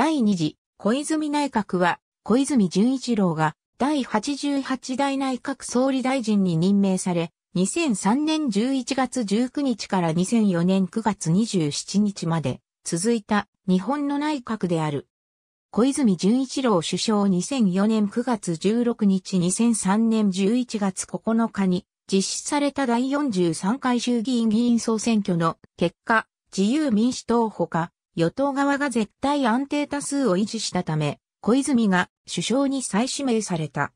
第2次小泉内閣は小泉純一郎が第88代内閣総理大臣に任命され、2003年11月19日から2004年9月27日まで続いた日本の内閣である。小泉純一郎首相2004年9月16日2003年11月9日に実施された第43回衆議院議員総選挙の結果、自由民主党ほか与党側が絶対安定多数を維持したため、小泉が首相に再指名された。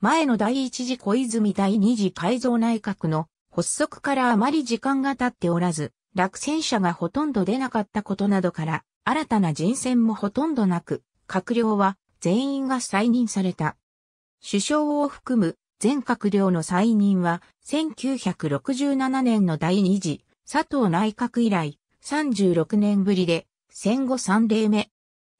前の第一次小泉第二次改造内閣の発足からあまり時間が経っておらず、落選者がほとんど出なかったことなどから、新たな人選もほとんどなく、閣僚は全員が再任された。首相を含む全閣僚の再任は、1967年の第二次佐藤内閣以来36年ぶりで、戦後3例目。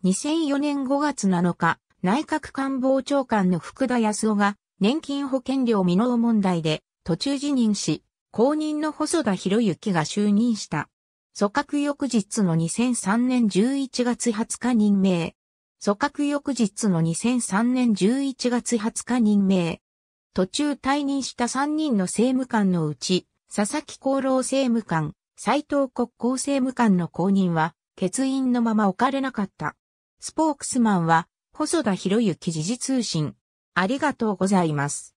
2004年5月7日、内閣官房長官の福田康夫が、年金保険料未納問題で、途中辞任し、後任の細田博之が就任した。組閣翌日の2003年11月20日任命。組閣翌日の2003年11月20日任命。途中退任した3人の政務官のうち、佐々木厚労政務官、斉藤国交政務官の後任は、欠員のまま置かれなかった。スポークスマンは、細田博之時事通信。ありがとうございます。